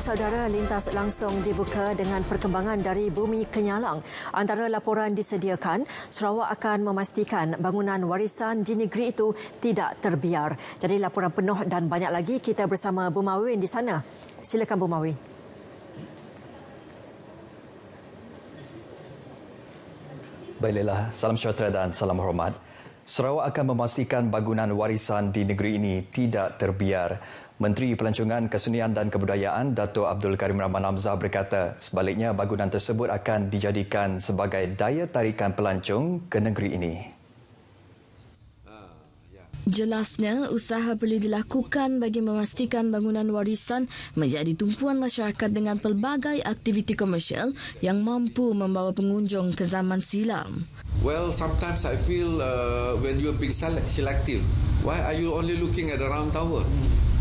saudara lintas langsung dibuka dengan perkembangan dari bumi Kenyalang. Antara laporan disediakan, Sarawak akan memastikan bangunan warisan di negeri itu tidak terbiar. Jadi laporan penuh dan banyak lagi kita bersama Bumawin di sana. Silakan Bumawin. Baiklah, salam sejahtera dan salam hormat. Sarawak akan memastikan bangunan warisan di negeri ini tidak terbiar. Menteri Pelancongan Kesenian dan Kebudayaan Dato' Abdul Karim Rahman Hamzah berkata sebaliknya bangunan tersebut akan dijadikan sebagai daya tarikan pelancong ke negeri ini. Jelasnya, usaha perlu dilakukan bagi memastikan bangunan warisan menjadi tumpuan masyarakat dengan pelbagai aktiviti komersial yang mampu membawa pengunjung ke zaman silam. Well, sometimes I feel uh, when you're being selective, why are you only looking at the round tower?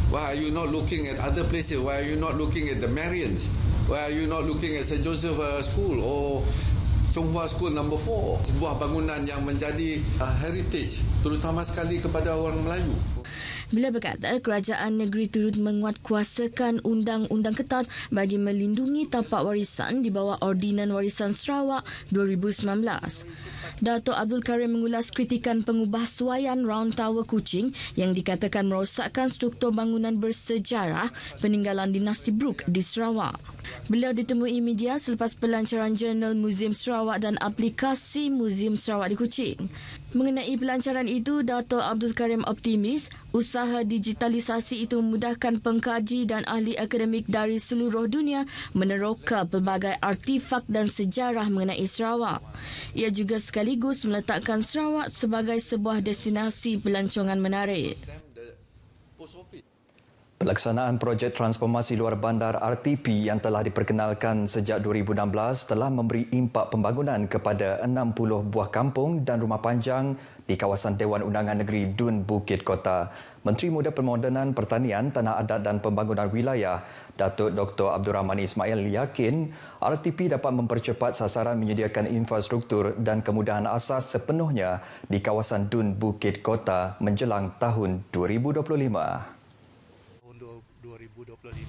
Why are you not looking at other places? Why are you not looking at the Marians? Why are you not looking at St. Joseph uh, School or Chonghua School No. 4? Sebuah bangunan yang menjadi uh, heritage terutama sekali kepada orang Melayu. Beliau berkata kerajaan negeri turut menguatkuasakan undang-undang ketat bagi melindungi tapak warisan di bawah Ordinan Warisan Sarawak 2019. Dato' Abdul Karim mengulas kritikan pengubahsuaian Round Tower Kuching yang dikatakan merosakkan struktur bangunan bersejarah peninggalan dinasti Brooke di Sarawak. Beliau ditemui media selepas pelancaran jurnal Museum Sarawak dan aplikasi Museum Sarawak di Kuching. Mengenai pelancaran itu, Dato' Abdul Karim optimis usaha digitalisasi itu memudahkan pengkaji dan ahli akademik dari seluruh dunia meneroka pelbagai artifak dan sejarah mengenai Sarawak. Ia juga sekaligus meletakkan Sarawak sebagai sebuah destinasi pelancongan menarik. Pelaksanaan projek transformasi luar bandar RTP yang telah diperkenalkan sejak 2016 telah memberi impak pembangunan kepada 60 buah kampung dan rumah panjang di kawasan Dewan Undangan Negeri Dun Bukit Kota. Menteri Muda Permodenan Pertanian, Tanah Adat dan Pembangunan Wilayah, Datuk Dr. Abdul Rahman Ismail yakin RTP dapat mempercepat sasaran menyediakan infrastruktur dan kemudahan asas sepenuhnya di kawasan Dun Bukit Kota menjelang tahun 2025.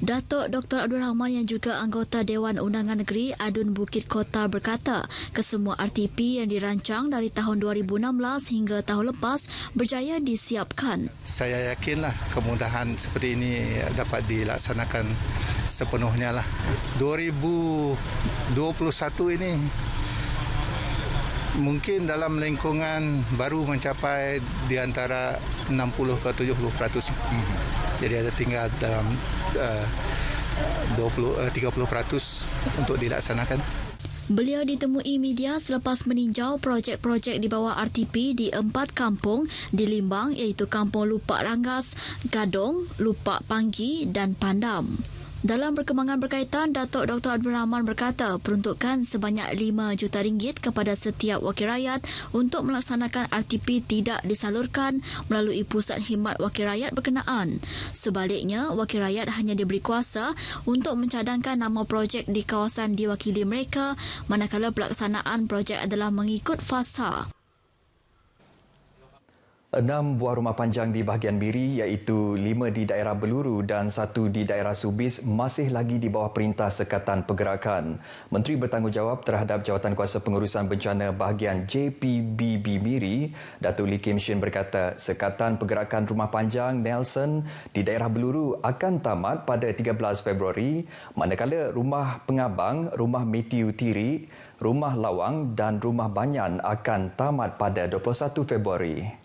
Datuk Dr. Abdul Rahman yang juga anggota Dewan Undangan Negeri Adun Bukit Kota berkata kesemua RTP yang dirancang dari tahun 2016 hingga tahun lepas berjaya disiapkan. Saya yakinlah kemudahan seperti ini dapat dilaksanakan sepenuhnya. Lah. 2021 ini mungkin dalam lingkungan baru mencapai di antara 60 ke 70 peratus. Hmm. Jadi ada tinggal dalam uh, 20, uh, 30% untuk dilaksanakan. Beliau ditemui media selepas meninjau projek-projek di bawah RTP di empat kampung di Limbang iaitu Kampung Lupak Rangas, Gadong, Lupak Panggi dan Pandam. Dalam perkembangan berkaitan, Datuk Dr. Abdul Rahman berkata peruntukan sebanyak RM5 juta ringgit kepada setiap wakil rakyat untuk melaksanakan RTP tidak disalurkan melalui Pusat Himat Wakil Rakyat berkenaan. Sebaliknya, wakil rakyat hanya diberi kuasa untuk mencadangkan nama projek di kawasan diwakili mereka manakala pelaksanaan projek adalah mengikut fasa. Enam buah rumah panjang di bahagian Biri iaitu lima di daerah Beluru dan satu di daerah Subis masih lagi di bawah perintah sekatan pergerakan. Menteri bertanggungjawab terhadap jawatan kuasa pengurusan bencana bahagian JPBB Miri, Datuk Lee Kim Shin berkata sekatan pergerakan rumah panjang Nelson di daerah Beluru akan tamat pada 13 Februari manakala rumah pengabang, rumah Matthew Tiri, rumah Lawang dan rumah Banyan akan tamat pada 21 Februari.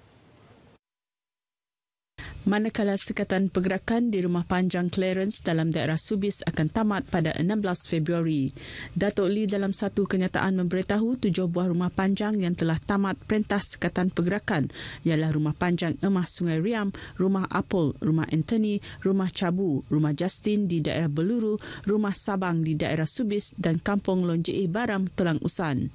Manakala Sekatan Pergerakan di Rumah Panjang Clarence dalam daerah Subis akan tamat pada 16 Februari. Datuk Lee dalam satu kenyataan memberitahu tujuh buah rumah panjang yang telah tamat Perintah Sekatan Pergerakan ialah Rumah Panjang Emah Sungai Riam, Rumah Apple, Rumah Anthony, Rumah Cabu, Rumah Justin di daerah Beluru, Rumah Sabang di daerah Subis dan Kampung Lonjei Baram, Telang Usan.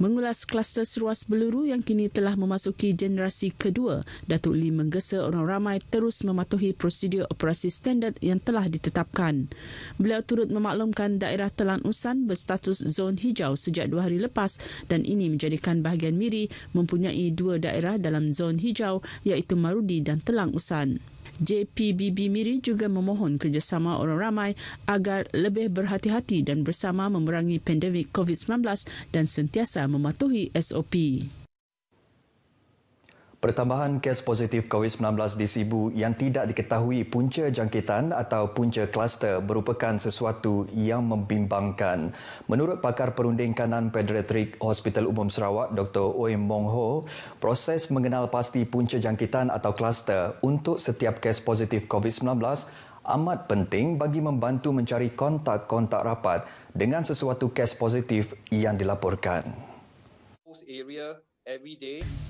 Mengulas kluster seruas beluru yang kini telah memasuki generasi kedua, Datuk Lee menggesa orang ramai terus mematuhi prosedur operasi standard yang telah ditetapkan. Beliau turut memaklumkan daerah Telan Usan berstatus zon hijau sejak dua hari lepas dan ini menjadikan bahagian Miri mempunyai dua daerah dalam zon hijau iaitu Marudi dan Telang Usan. JPBB Miri juga memohon kerjasama orang ramai agar lebih berhati-hati dan bersama memerangi pandemik COVID-19 dan sentiasa mematuhi SOP. Pertambahan kes positif COVID-19 di Sibu yang tidak diketahui punca jangkitan atau punca kluster merupakan sesuatu yang membimbangkan. Menurut pakar perunding kanan Pediatric Hospital Umum Sarawak Dr. Oi Mong Ho, proses mengenal pasti punca jangkitan atau kluster untuk setiap kes positif COVID-19 amat penting bagi membantu mencari kontak-kontak rapat dengan sesuatu kes positif yang dilaporkan.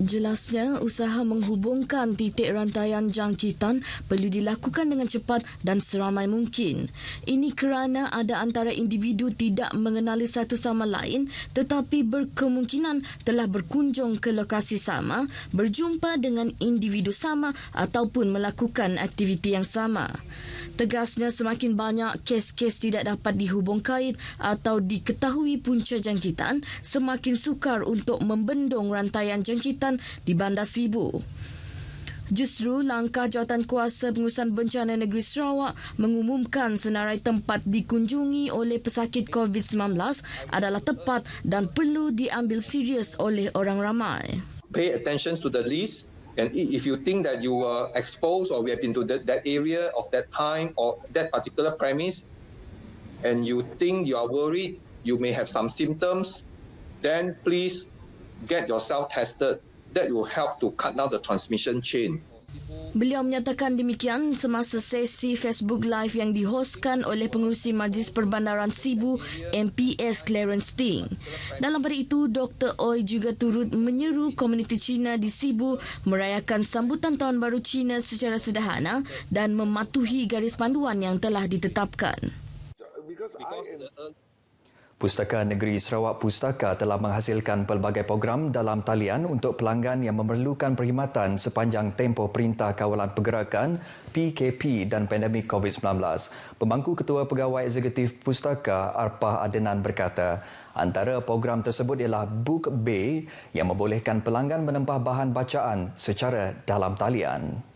Jelasnya, usaha menghubungkan titik rantaian jangkitan perlu dilakukan dengan cepat dan seramai mungkin. Ini kerana ada antara individu tidak mengenali satu sama lain tetapi berkemungkinan telah berkunjung ke lokasi sama, berjumpa dengan individu sama ataupun melakukan aktiviti yang sama. Tegasnya, semakin banyak kes-kes tidak dapat dihubung kait atau diketahui punca jangkitan, semakin sukar untuk membendung rantaian pengintaian jangkitan di Bandar Sibu. Justru langkah jawatan kuasa pengurusan bencana negeri Sarawak mengumumkan senarai tempat dikunjungi oleh pesakit COVID-19 adalah tepat dan perlu diambil serius oleh orang ramai. Pay attention to the list and if you think that you were exposed or we have been to that area of that time or that particular premise and you think you are worried you may have some symptoms then please get yourself tested that will help to cut down the transmission chain. Beliau menyatakan demikian semasa sesi Facebook Live yang dihoskan oleh pengurusi Majlis Perbandaran Sibu MPS Clarence Ting. Dalam pada itu, Dr. Oi juga turut menyeru komuniti Cina di Sibu merayakan sambutan Tahun Baru Cina secara sederhana dan mematuhi garis panduan yang telah ditetapkan. Pustaka Negeri Sarawak Pustaka telah menghasilkan pelbagai program dalam talian untuk pelanggan yang memerlukan perkhidmatan sepanjang tempoh Perintah Kawalan Pergerakan PKP dan pandemik COVID-19. Pembangku Ketua Pegawai Eksekutif Pustaka Arpah Adenan berkata, antara program tersebut ialah Book Bay yang membolehkan pelanggan menempah bahan bacaan secara dalam talian.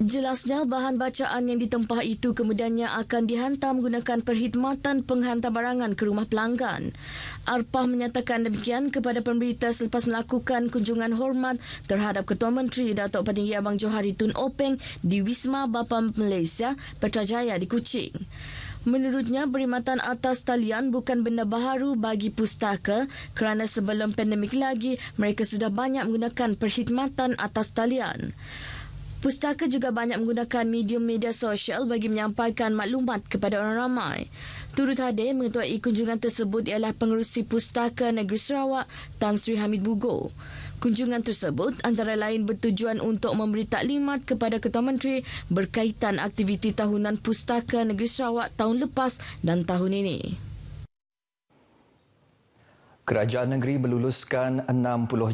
Jelasnya bahan bacaan yang ditempah itu kemudiannya akan dihantar menggunakan perkhidmatan penghantar barangan ke rumah pelanggan. Arpah menyatakan demikian kepada pemberita selepas melakukan kunjungan hormat terhadap Ketua Menteri Datuk Petinggi Abang Johari Tun Openg di Wisma Bapam Malaysia, Petrajaya di Kuching. Menurutnya, berkhidmatan atas talian bukan benda baharu bagi pustaka kerana sebelum pandemik lagi, mereka sudah banyak menggunakan perkhidmatan atas talian. Pustaka juga banyak menggunakan medium media sosial bagi menyampaikan maklumat kepada orang ramai. Turut hadir mengetuai kunjungan tersebut ialah pengerusi Pustaka Negeri Sarawak, Tan Sri Hamid Bugo. Kunjungan tersebut antara lain bertujuan untuk memberi taklimat kepada Ketua Menteri berkaitan aktiviti tahunan Pustaka Negeri Sarawak tahun lepas dan tahun ini. Kerajaan negeri meluluskan 60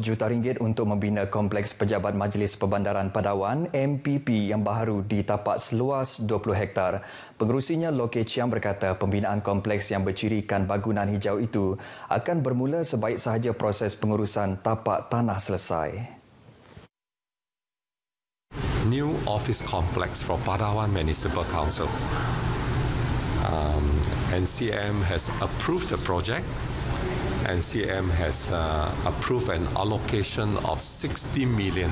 juta ringgit untuk membina kompleks pejabat Majlis Perbandaran Padawan MPP yang baru di tapak seluas 20 hektar. Pengurusinya Loke Chiang berkata pembinaan kompleks yang bercirikan bangunan hijau itu akan bermula sebaik sahaja proses pengurusan tapak tanah selesai. New office complex for Padawan Municipal Council. Um, NCM has approved the project CM has uh, approved an allocation of 60 million.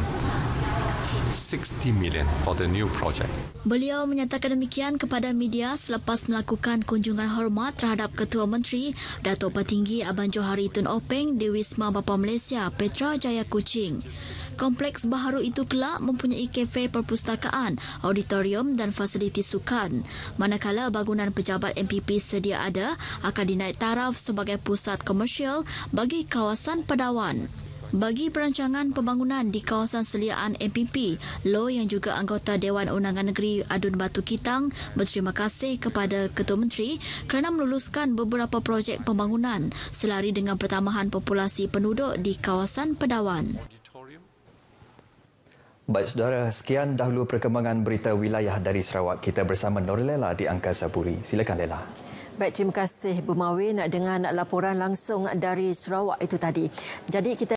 60 million for the new project. Beliau menyatakan demikian kepada media selepas melakukan kunjungan hormat terhadap Ketua Menteri Datuk Petinggi Abang Johari Tun Openg di Wisma Bapa Malaysia, Petra Jaya Kuching. Kompleks baharu itu kelak mempunyai kafe perpustakaan, auditorium dan fasiliti sukan. Manakala bangunan pejabat MPP sedia ada akan dinaik taraf sebagai pusat komersial bagi kawasan Padawan. Bagi perancangan pembangunan di kawasan seliaan MPP, Lo yang juga anggota Dewan Undangan Negeri Adun Batu Kitang berterima kasih kepada Ketua Menteri kerana meluluskan beberapa projek pembangunan selari dengan pertambahan populasi penduduk di kawasan Pedawan. Baik, saudara. Sekian dahulu perkembangan berita wilayah dari Sarawak. Kita bersama Norlela di Angkasa Puri. Silakan, Lela. Baik, terima kasih, Bu dengan laporan langsung dari Sarawak itu tadi. Jadi, kita